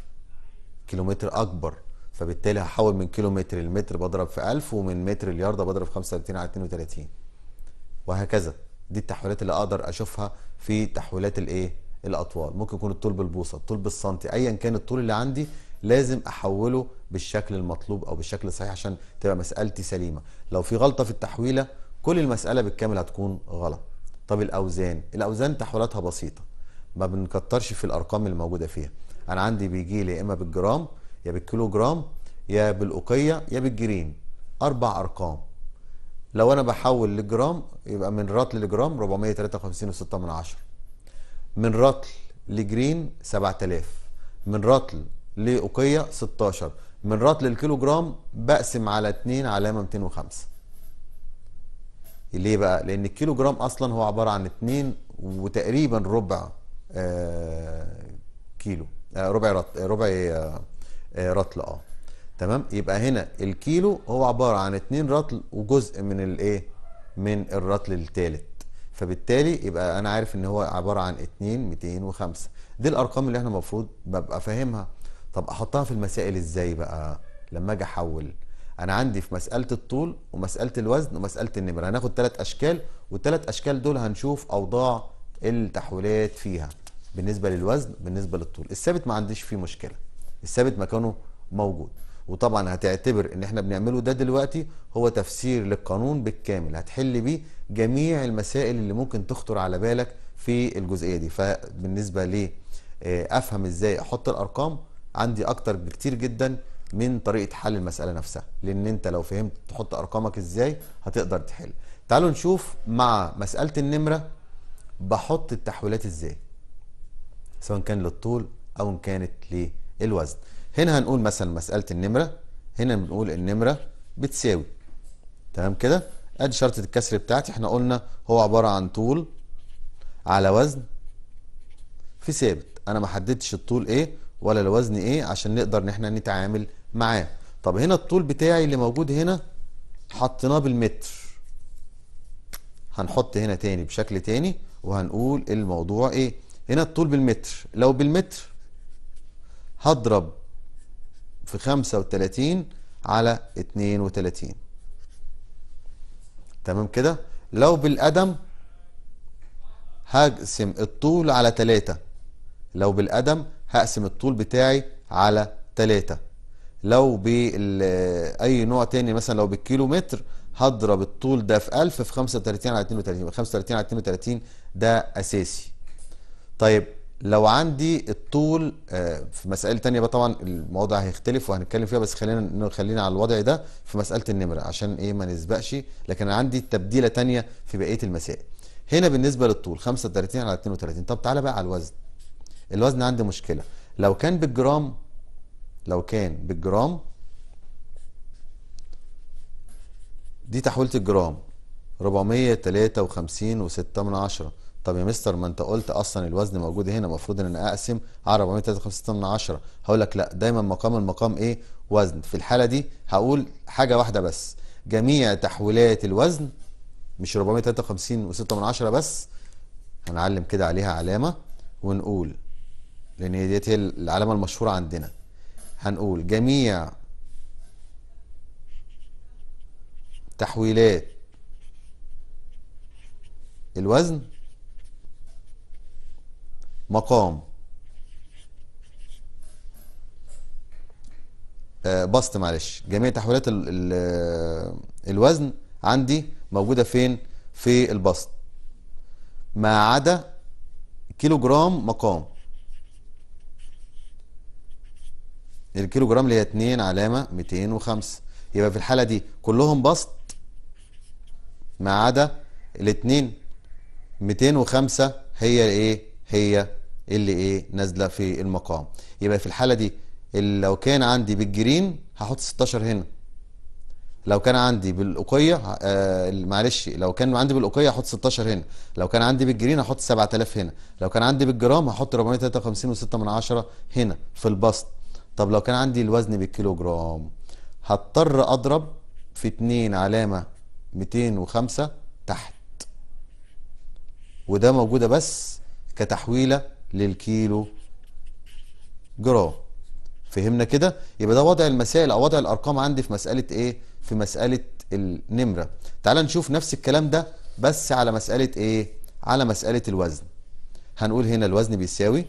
كيلومتر اكبر فبالتالي هحول من كيلومتر لمتر بضرب في 1000 ومن متر لياردة بضرب 35 على 32 وهكذا دي التحويلات اللي اقدر اشوفها في تحويلات الايه الاطوال ممكن يكون الطول بالبوصه الطول بالسنتي ايا كان الطول اللي عندي لازم احوله بالشكل المطلوب او بالشكل الصحيح عشان تبقى مسالتي سليمه لو في غلطه في التحويله كل المساله بالكامل هتكون غلط طب الاوزان الاوزان تحويلاتها بسيطه ما بنكترش في الارقام اللي موجوده فيها انا عندي بيجي لي يا اما بالجرام يا بالكيلو جرام يا بالاوقيه يا بالجرين اربع ارقام لو انا بحول لجرام يبقى من رطل لجرام 453.6 من, من رطل لجرين 7000 من رطل لأوقية 16 من رطل الكيلو جرام بقسم على 2 علامة 205 ليه بقى؟ لأن الكيلو جرام أصلا هو عبارة عن 2 وتقريبا ربع آه، كيلو آه، ربع رطل آه، ربع رطل اه تمام يبقى هنا الكيلو هو عباره عن 2 رطل وجزء من الايه من الرطل الثالث فبالتالي يبقى انا عارف ان هو عباره عن 2 205 دي الارقام اللي احنا المفروض ببقى فاهمها طب احطها في المسائل ازاي بقى لما اجي احول انا عندي في مساله الطول ومساله الوزن ومساله النمره هناخد ثلاث اشكال والثلاث اشكال دول هنشوف اوضاع التحويلات فيها بالنسبه للوزن بالنسبه للطول الثابت ما عنديش فيه مشكله الثابت مكانه موجود وطبعا هتعتبر ان احنا بنعمله ده دلوقتي هو تفسير للقانون بالكامل هتحل بيه جميع المسائل اللي ممكن تخطر على بالك في الجزئيه دي فبالنسبه لي آه، افهم ازاي احط الارقام عندي اكتر بكتير جدا من طريقه حل المساله نفسها لان انت لو فهمت تحط ارقامك ازاي هتقدر تحل تعالوا نشوف مع مساله النمره بحط التحويلات ازاي سواء كان للطول او ان كانت للوزن هنا هنقول مثلا مساله النمره هنا بنقول النمره بتساوي تمام كده ادي شرطه الكسر بتاعتي احنا قلنا هو عباره عن طول على وزن في ثابت انا ما حددتش الطول ايه ولا الوزن ايه عشان نقدر ان احنا نتعامل معاه طب هنا الطول بتاعي اللي موجود هنا حطيناه بالمتر هنحط هنا تاني بشكل تاني وهنقول الموضوع ايه هنا الطول بالمتر لو بالمتر هضرب في 35 على 32 تمام كده لو بالقدم هقسم الطول على 3 لو بالقدم هقسم الطول بتاعي على 3 لو بأي نوع تاني مثلا لو بالكيلو متر هضرب الطول ده في 1000 في 35 على 32 35 على 32 ده أساسي طيب لو عندي الطول آه، في مسائل تانية بقى طبعا الموضوع هيختلف وهنتكلم فيها بس خلينا خلينا على الوضع ده في مسألة النمرة عشان ايه ما نسبقش لكن انا عندي تبديلة تانية في بقية المسائل هنا بالنسبة للطول 35 على 32 طب تعالى بقى على الوزن الوزن عندي مشكله لو كان بالجرام لو كان بالجرام دي تحويله الجرام 453 و6 من عشرة طب يا مستر ما انت قلت اصلا الوزن موجود هنا المفروض ان انا اقسم على 453 من عشرة هقول لك لا دايما مقام المقام ايه وزن في الحاله دي هقول حاجه واحده بس جميع تحويلات الوزن مش 453 و6 من عشرة بس هنعلم كده عليها علامه ونقول لان هي ديت هي العلامه المشهوره عندنا هنقول جميع تحويلات الوزن مقام آه، بسط معلش جميع تحويلات الوزن عندي موجودة فين في البسط ما عدا كيلو جرام مقام الكيلو جرام اللي هي 2 علامه 205 يبقى في الحاله دي كلهم بسط ما عدا الاثنين 205 هي ايه؟ هي اللي ايه نازله في المقام يبقى في الحاله دي لو كان عندي بالجرين هحط 16 هنا لو كان عندي بالاوقيه آه معلش لو كان عندي بالاوقيه هحط 16 هنا لو كان عندي بالجرين هحط 7000 هنا لو كان عندي بالجرام هحط 453.6 هنا في البسط طب لو كان عندي الوزن بالكيلو جرام هضطر اضرب في 2 علامة 205 تحت وده موجودة بس كتحويلة للكيلو جرام فهمنا كده يبقى ده وضع المسائل او وضع الارقام عندي في مسألة ايه في مسألة النمرة تعال نشوف نفس الكلام ده بس على مسألة ايه على مسألة الوزن هنقول هنا الوزن بيساوي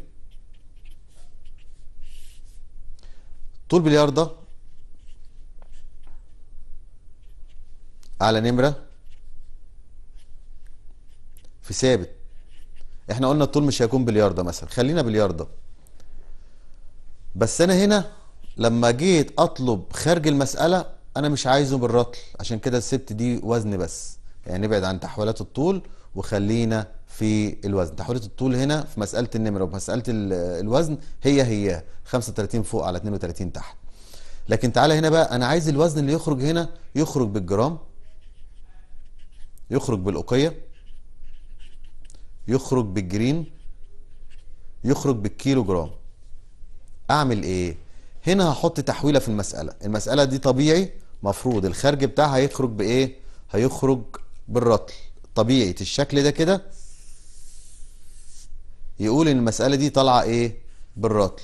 طول بالياردة على نمرة في ثابت احنا قلنا الطول مش هيكون بالياردة مثلا خلينا بالياردة بس انا هنا لما جيت اطلب خارج المسألة انا مش عايزه بالرطل عشان كده سبت دي وزن بس يعني نبعد عن تحويلات الطول وخلينا في الوزن تحويلة الطول هنا في مسألة النمرة ومسألة الوزن هي هي 35 فوق على 32 تحت لكن تعالى هنا بقى أنا عايز الوزن اللي يخرج هنا يخرج بالجرام يخرج بالأقية يخرج بالجرين يخرج بالكيلو جرام أعمل إيه؟ هنا هحط تحويلة في المسألة المسألة دي طبيعي مفروض الخارج بتاعها هيخرج بإيه؟ هيخرج بالرطل طبيعي الشكل ده كده يقول ان المساله دي طالعه ايه بالرطل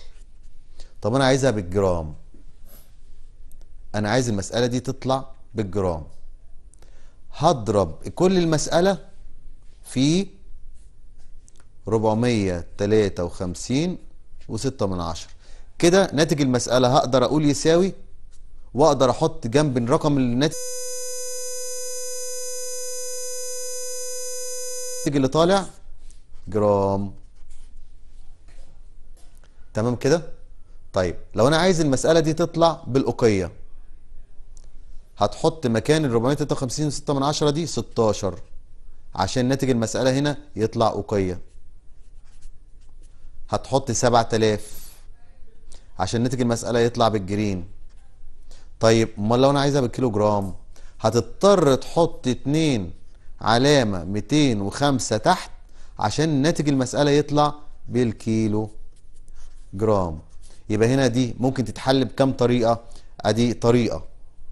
طب انا عايزها بالجرام انا عايز المساله دي تطلع بالجرام هضرب كل المساله في 453 و6 من عشرة كده ناتج المسألة هقدر أقول يساوي وأقدر أحط جنب الرقم اللي ناتج اللي طالع جرام تمام كده طيب لو انا عايز المساله دي تطلع بالاوقيه هتحط مكان ال 453.6 من دي 16 عشان ناتج المساله هنا يطلع اوقيه هتحط 7000 عشان ناتج المساله يطلع بالجرين طيب امال لو انا عايزها بالكيلو جرام هتضطر تحط 2 علامه 205 تحت عشان ناتج المساله يطلع بالكيلو جرام يبقى هنا دي ممكن تتحل بكام طريقة ادي طريقة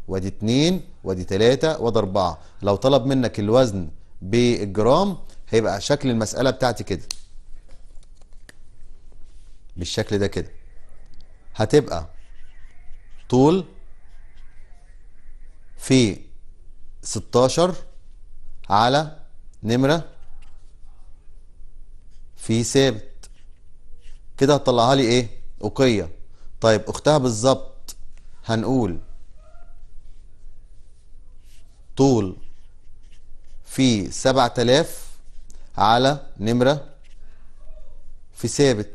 وادي اتنين وادي تلاتة وادي اربعة لو طلب منك الوزن بالجرام هيبقى شكل المسألة بتاعتي كده بالشكل ده كده هتبقى طول في 16 على نمرة في ثابت كده هتطلعها لي ايه اوكيه طيب أختها بالظبط هنقول طول في سبعة على نمرة في ثابت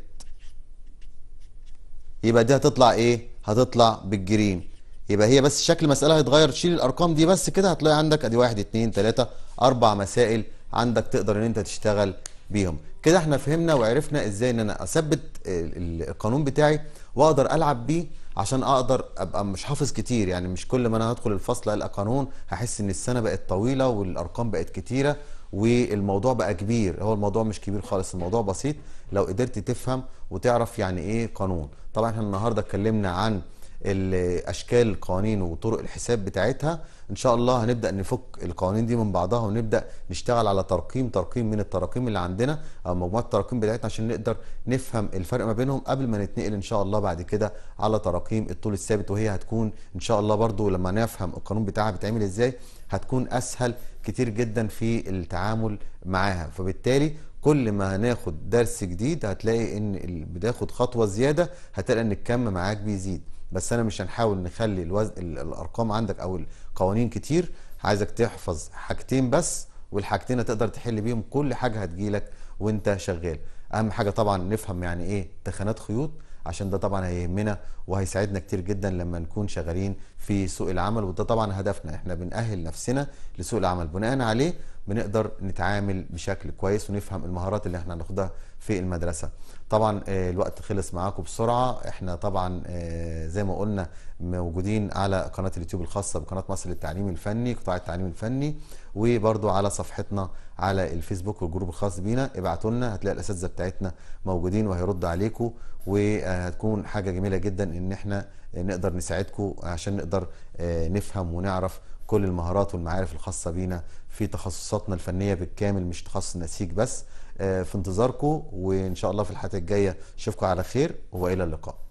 يبقى دي هتطلع ايه هتطلع بالجرين يبقى هي بس شكل المسألة هيتغير تشيل الأرقام دي بس كده هتلاقي عندك ادي واحد اتنين تلاتة أربع مسائل عندك تقدر إن أنت تشتغل بيهم كده احنا فهمنا وعرفنا ازاي ان انا اثبت القانون بتاعي واقدر العب بيه عشان اقدر ابقى مش حافظ كتير يعني مش كل ما انا هدخل الفصل القى قانون هحس ان السنه بقت طويله والارقام بقت كتيره والموضوع بقى كبير هو الموضوع مش كبير خالص الموضوع بسيط لو قدرت تفهم وتعرف يعني ايه قانون طبعا احنا النهارده اتكلمنا عن اشكال القوانين وطرق الحساب بتاعتها ان شاء الله هنبدا نفك القوانين دي من بعضها ونبدا نشتغل على ترقيم ترقيم من التراقيم اللي عندنا او مجموعه التراقيم بتاعتنا عشان نقدر نفهم الفرق ما بينهم قبل ما نتنقل ان شاء الله بعد كده على تراقيم الطول الثابت وهي هتكون ان شاء الله برضو لما نفهم القانون بتاعها بيتعمل ازاي هتكون اسهل كتير جدا في التعامل معاها فبالتالي كل ما هناخد درس جديد هتلاقي ان بتاخد خطوه زياده هتلاقي ان الكم معاك بيزيد بس انا مش هنحاول نخلي الوزن الارقام عندك او القوانين كتير عايزك تحفظ حاجتين بس والحاجتين هتقدر تحل بيهم كل حاجه هتجيلك وانت شغال اهم حاجه طبعا نفهم يعني ايه تخانات خيوط عشان ده طبعا هيهمنا وهيساعدنا كتير جدا لما نكون شغالين في سوق العمل وده طبعا هدفنا احنا بنأهل نفسنا لسوق العمل بناء عليه بنقدر نتعامل بشكل كويس ونفهم المهارات اللي احنا هناخدها في المدرسه طبعا آه، الوقت خلص معاكم بسرعه احنا طبعا آه، زي ما قلنا موجودين على قناه اليوتيوب الخاصه بقناه مصر للتعليم الفني قطاع التعليم الفني وبرضو على صفحتنا على الفيسبوك والجروب الخاص بينا ابعتوا لنا هتلاقي الاساتذه بتاعتنا موجودين وهيردوا عليكم وهتكون حاجه جميله جدا ان احنا نقدر نساعدكم عشان نقدر آه، نفهم ونعرف كل المهارات والمعارف الخاصه بينا في تخصصاتنا الفنية بالكامل مش تخصص النسيج بس آه، في انتظاركم وإن شاء الله في الحلقة الجاية أشوفكم على خير وإلى اللقاء